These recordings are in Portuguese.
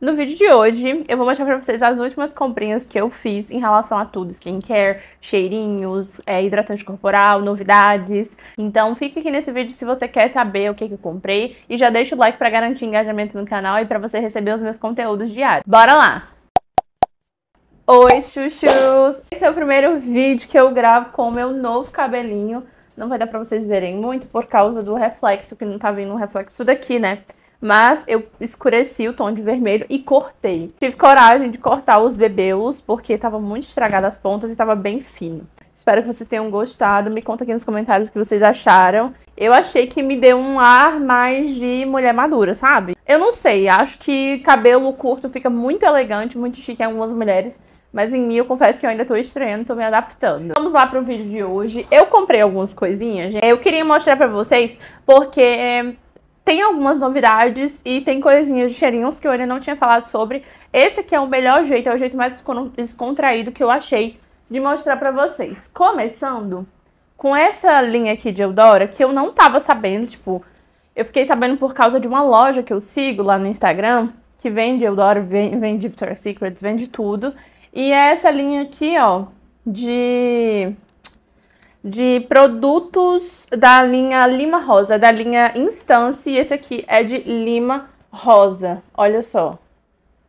No vídeo de hoje, eu vou mostrar pra vocês as últimas comprinhas que eu fiz em relação a tudo: skincare, cheirinhos, é, hidratante corporal, novidades. Então, fica aqui nesse vídeo se você quer saber o que, que eu comprei. E já deixa o like pra garantir engajamento no canal e pra você receber os meus conteúdos diários. Bora lá! Oi, chuchus! Esse é o primeiro vídeo que eu gravo com o meu novo cabelinho. Não vai dar pra vocês verem muito por causa do reflexo, que não tá vindo um reflexo daqui, né? mas eu escureci o tom de vermelho e cortei. Tive coragem de cortar os bebelos, porque estava muito estragado as pontas e estava bem fino. Espero que vocês tenham gostado. Me conta aqui nos comentários o que vocês acharam. Eu achei que me deu um ar mais de mulher madura, sabe? Eu não sei, acho que cabelo curto fica muito elegante, muito chique em algumas mulheres. Mas em mim, eu confesso que eu ainda tô estranhando, tô me adaptando. Vamos lá pro vídeo de hoje. Eu comprei algumas coisinhas, gente. Eu queria mostrar pra vocês, porque tem algumas novidades e tem coisinhas de cheirinhos que eu ainda não tinha falado sobre. Esse aqui é o melhor jeito, é o jeito mais descontraído que eu achei de mostrar pra vocês. Começando com essa linha aqui de Eudora, que eu não tava sabendo, tipo, eu fiquei sabendo por causa de uma loja que eu sigo lá no Instagram, que vende Eudora, vende Victoria's Secret, vende tudo. E é essa linha aqui, ó, de de produtos da linha Lima Rosa, da linha Instance, e esse aqui é de Lima Rosa. Olha só,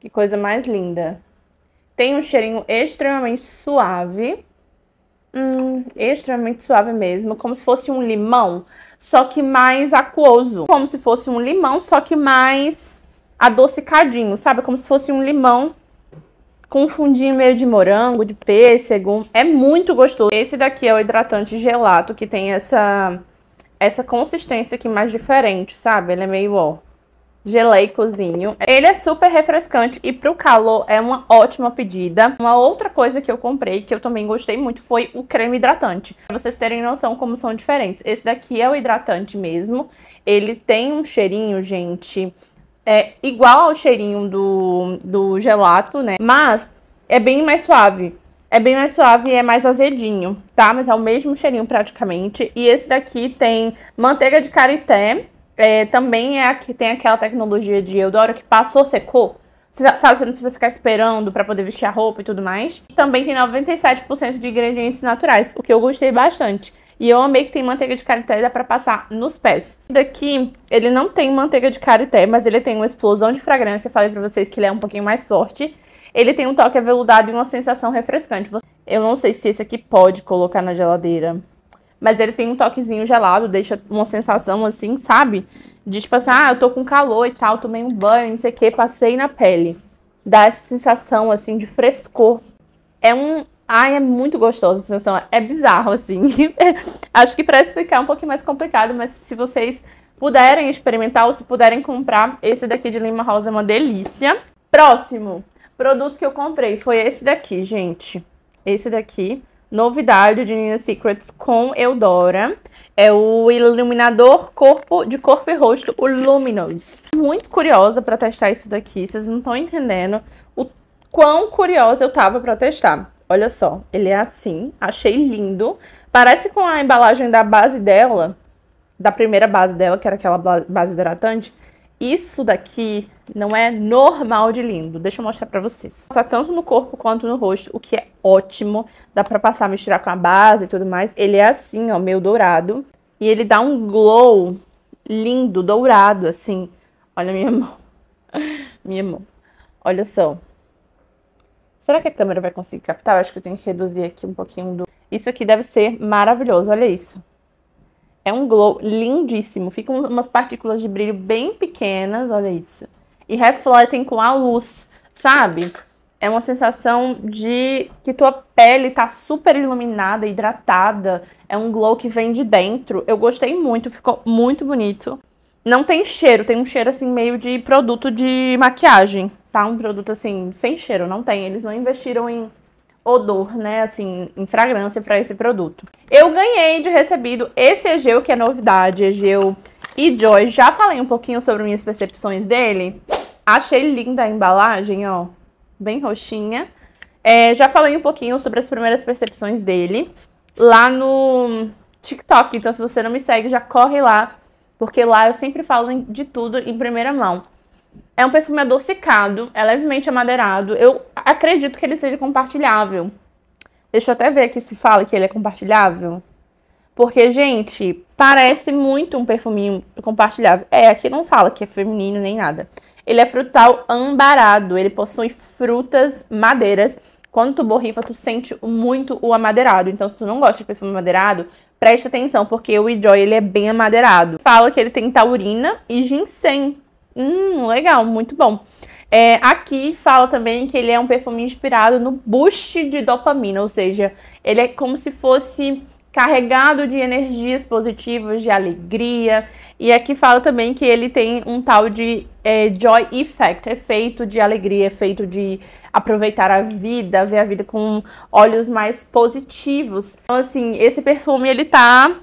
que coisa mais linda. Tem um cheirinho extremamente suave, hum, extremamente suave mesmo, como se fosse um limão, só que mais aquoso. Como se fosse um limão, só que mais adocicadinho, sabe? Como se fosse um limão com um fundinho meio de morango, de pêssego. É muito gostoso. Esse daqui é o hidratante gelato, que tem essa, essa consistência aqui mais diferente, sabe? Ele é meio, ó, geleicozinho. Ele é super refrescante e pro calor é uma ótima pedida. Uma outra coisa que eu comprei, que eu também gostei muito, foi o creme hidratante. Pra vocês terem noção como são diferentes. Esse daqui é o hidratante mesmo. Ele tem um cheirinho, gente, é igual ao cheirinho do, do gelato, né? Mas é bem mais suave. É bem mais suave e é mais azedinho, tá? Mas é o mesmo cheirinho praticamente. E esse daqui tem manteiga de karité. É, também é aqui, tem aquela tecnologia de Eudora que passou, secou. Você, sabe, você não precisa ficar esperando para poder vestir a roupa e tudo mais. E também tem 97% de ingredientes naturais, o que eu gostei bastante. E eu amei que tem manteiga de karité, dá pra passar nos pés. Esse daqui, ele não tem manteiga de karité, mas ele tem uma explosão de fragrância. falei pra vocês que ele é um pouquinho mais forte. Ele tem um toque aveludado e uma sensação refrescante. Eu não sei se esse aqui pode colocar na geladeira. Mas ele tem um toquezinho gelado, deixa uma sensação assim, sabe? De tipo assim, ah, eu tô com calor e tal, tomei um banho, não sei o que, passei na pele. Dá essa sensação assim de frescor. É um, Ai, é muito gostosa a sensação. É bizarro, assim. Acho que para explicar é um pouquinho mais complicado, mas se vocês puderem experimentar ou se puderem comprar, esse daqui de Lima Rosa é uma delícia. Próximo produto que eu comprei foi esse daqui, gente. Esse daqui. Novidade de Nina Secrets com Eudora. É o iluminador corpo de corpo e rosto, o Luminous. Muito curiosa para testar isso daqui. Vocês não estão entendendo o quão curiosa eu tava para testar. Olha só, ele é assim, achei lindo. Parece com a embalagem da base dela, da primeira base dela, que era aquela base hidratante. Isso daqui não é normal de lindo. Deixa eu mostrar pra vocês. Passar tanto no corpo quanto no rosto, o que é ótimo. Dá pra passar, misturar com a base e tudo mais. Ele é assim, ó, meio dourado. E ele dá um glow lindo, dourado, assim. Olha minha mão. minha mão. Olha só. Será que a câmera vai conseguir captar? Eu acho que eu tenho que reduzir aqui um pouquinho do... Isso aqui deve ser maravilhoso, olha isso. É um glow lindíssimo. Ficam umas partículas de brilho bem pequenas, olha isso. E refletem com a luz, sabe? É uma sensação de que tua pele tá super iluminada, hidratada. É um glow que vem de dentro. Eu gostei muito, ficou muito bonito. Não tem cheiro, tem um cheiro assim meio de produto de maquiagem tá um produto assim, sem cheiro, não tem. Eles não investiram em odor, né? Assim, em fragrância para esse produto. Eu ganhei de recebido esse Egeu, que é novidade, Egeu e Joy. Já falei um pouquinho sobre minhas percepções dele. Achei linda a embalagem, ó, bem roxinha. É, já falei um pouquinho sobre as primeiras percepções dele lá no TikTok. Então, se você não me segue, já corre lá, porque lá eu sempre falo de tudo em primeira mão. É um perfume adocicado, é levemente amadeirado. Eu acredito que ele seja compartilhável. Deixa eu até ver aqui se fala que ele é compartilhável. Porque, gente, parece muito um perfuminho compartilhável. É, aqui não fala que é feminino nem nada. Ele é frutal ambarado. Ele possui frutas, madeiras. Quando tu borrifa, tu sente muito o amadeirado. Então, se tu não gosta de perfume amadeirado, preste atenção, porque o E-Joy, ele é bem amadeirado. Fala que ele tem taurina e ginseng. Hum, legal, muito bom. É, aqui fala também que ele é um perfume inspirado no boost de dopamina, ou seja, ele é como se fosse carregado de energias positivas, de alegria. E aqui fala também que ele tem um tal de é, joy effect, efeito de alegria, efeito de aproveitar a vida, ver a vida com olhos mais positivos. Então, assim, esse perfume ele tá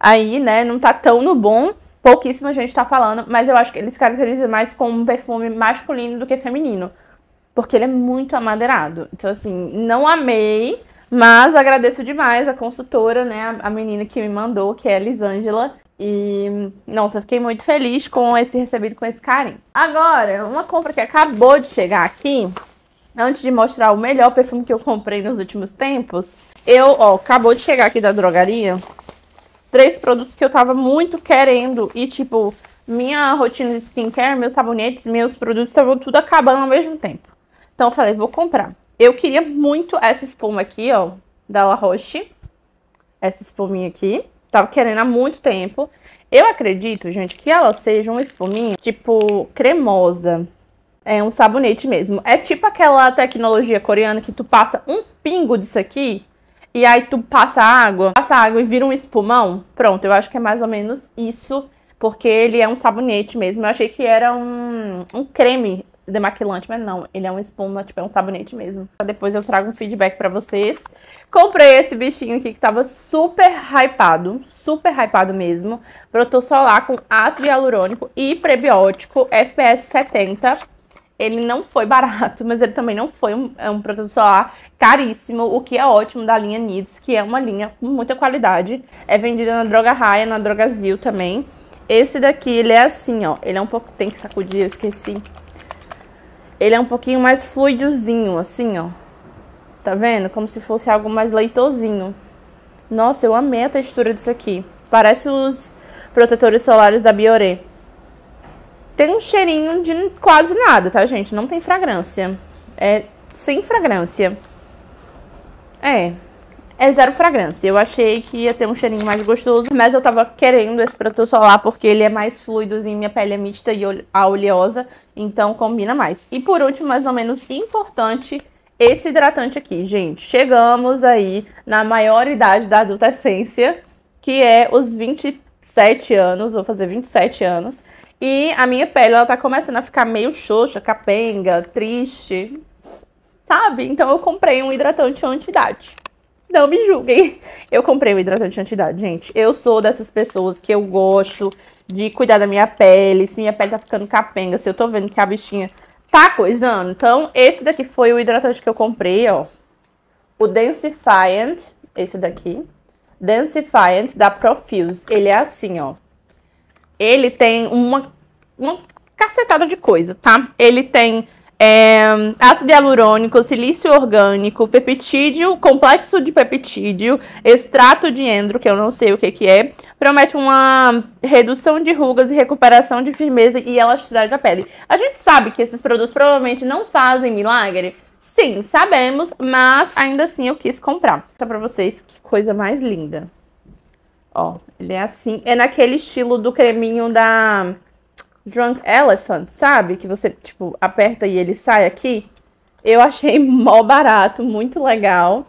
aí, né? Não tá tão no bom, pouquíssima gente tá falando, mas eu acho que ele se caracteriza mais como um perfume masculino do que feminino. Porque ele é muito amadeirado. Então, assim, não amei, mas agradeço demais a consultora, né? A menina que me mandou, que é a Lisângela. E, nossa, fiquei muito feliz com esse recebido, com esse carinho. Agora, uma compra que acabou de chegar aqui. Antes de mostrar o melhor perfume que eu comprei nos últimos tempos, eu, ó, acabou de chegar aqui da drogaria três produtos que eu tava muito querendo. E, tipo, minha rotina de skincare, meus sabonetes, meus produtos estavam tudo acabando ao mesmo tempo. Então eu falei, vou comprar. Eu queria muito essa espuma aqui, ó, da La Roche. Essa espuminha aqui. Tava querendo há muito tempo. Eu acredito, gente, que ela seja uma espuminha, tipo, cremosa. É um sabonete mesmo. É tipo aquela tecnologia coreana que tu passa um pingo disso aqui e aí tu passa água, passa água e vira um espumão. Pronto, eu acho que é mais ou menos isso, porque ele é um sabonete mesmo. Eu achei que era um, um creme demaquilante, mas não, ele é um espuma, tipo, é um sabonete mesmo. Depois eu trago um feedback para vocês. Comprei esse bichinho aqui que tava super hypado, super hypado mesmo. protossolar com ácido hialurônico e prebiótico FPS 70 ele não foi barato, mas ele também não foi um, é um protetor solar caríssimo, o que é ótimo da linha Needs, que é uma linha com muita qualidade. É vendida na Droga Raia, na Droga Zil também. Esse daqui, ele é assim, ó. Ele é um pouco... Tem que sacudir, eu esqueci. Ele é um pouquinho mais fluidozinho, assim, ó. Tá vendo? Como se fosse algo mais leitosinho. Nossa, eu amei a textura disso aqui. Parece os protetores solares da Bioré. Tem um cheirinho de quase nada, tá, gente? Não tem fragrância. É sem fragrância. É. É zero fragrância. Eu achei que ia ter um cheirinho mais gostoso, mas eu tava querendo esse protetor solar porque ele é mais fluidozinho, minha pele é mista e oleosa, então combina mais. E por último, mais ou menos importante, esse hidratante aqui, gente. Chegamos aí na maior idade da adolescência, que é os 20 27 anos, vou fazer 27 anos. E a minha pele, ela tá começando a ficar meio xoxa, capenga, triste, sabe? Então eu comprei um hidratante anti-idade. Não me julguem. Eu comprei um hidratante anti-idade, gente. Eu sou dessas pessoas que eu gosto de cuidar da minha pele, se minha pele tá ficando capenga, se eu tô vendo que a bichinha tá coisando. Então, esse daqui foi o hidratante que eu comprei, ó. O Densifiant, esse daqui. Densifiant da Profuse. Ele é assim, ó. Ele tem uma, uma cacetada de coisa, tá? Ele tem é, ácido hialurônico, silício orgânico, peptídeo, complexo de peptídeo, extrato de endro, que eu não sei o que, que é, promete uma redução de rugas e recuperação de firmeza e elasticidade da pele. A gente sabe que esses produtos provavelmente não fazem milagre, Sim, sabemos, mas ainda assim eu quis comprar. Só pra vocês que coisa mais linda. Ó, ele é assim. É naquele estilo do creminho da Drunk Elephant, sabe? Que você, tipo, aperta e ele sai aqui. Eu achei mó barato, muito legal.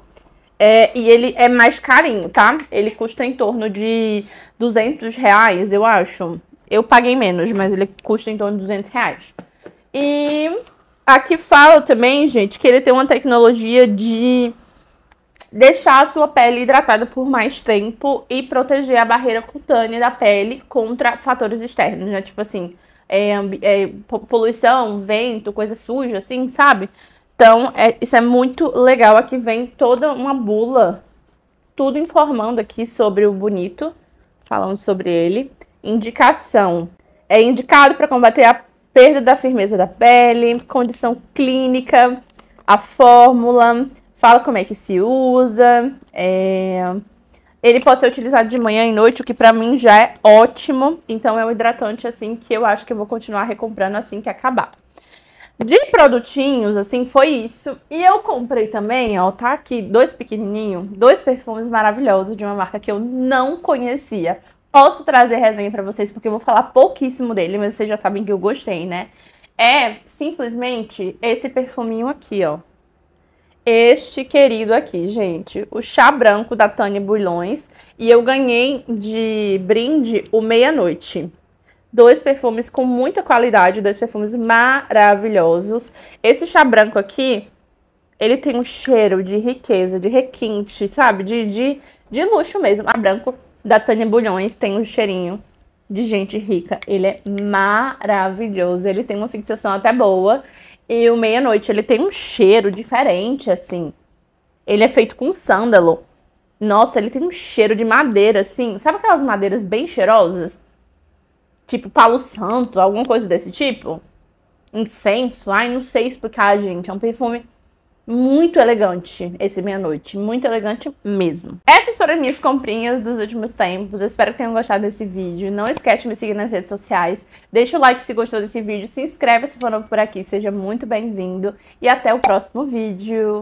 É, e ele é mais carinho, tá? Ele custa em torno de 200 reais, eu acho. Eu paguei menos, mas ele custa em torno de 200 reais. E aqui fala também, gente, que ele tem uma tecnologia de deixar a sua pele hidratada por mais tempo e proteger a barreira cutânea da pele contra fatores externos, né? Tipo assim, é, é, poluição, vento, coisa suja, assim, sabe? Então, é, isso é muito legal. Aqui vem toda uma bula, tudo informando aqui sobre o bonito, falando sobre ele. Indicação. É indicado para combater a perda da firmeza da pele, condição clínica, a fórmula, fala como é que se usa. É... Ele pode ser utilizado de manhã e noite, o que para mim já é ótimo. Então é um hidratante assim que eu acho que eu vou continuar recomprando assim que acabar. De produtinhos, assim, foi isso. E eu comprei também, ó, tá aqui, dois pequenininhos, dois perfumes maravilhosos de uma marca que eu não conhecia posso trazer resenha para vocês, porque eu vou falar pouquíssimo dele, mas vocês já sabem que eu gostei, né? É simplesmente esse perfuminho aqui, ó. Este querido aqui, gente. O chá branco da Tânia Bulhões. E eu ganhei de brinde o meia-noite. Dois perfumes com muita qualidade, dois perfumes maravilhosos. Esse chá branco aqui, ele tem um cheiro de riqueza, de requinte, sabe? De, de, de luxo mesmo. A branco da Tânia Bulhões tem um cheirinho de gente rica. Ele é maravilhoso. Ele tem uma fixação até boa. E o meia-noite, ele tem um cheiro diferente, assim. Ele é feito com sândalo. Nossa, ele tem um cheiro de madeira, assim. Sabe aquelas madeiras bem cheirosas? Tipo palo santo, alguma coisa desse tipo? Incenso? Ai, não sei explicar, gente. É um perfume muito elegante esse meia-noite. Muito elegante mesmo. Essas foram minhas comprinhas dos últimos tempos. Eu espero que tenham gostado desse vídeo. Não esquece de me seguir nas redes sociais. Deixa o like se gostou desse vídeo. Se inscreve se for novo por aqui. Seja muito bem-vindo. E até o próximo vídeo.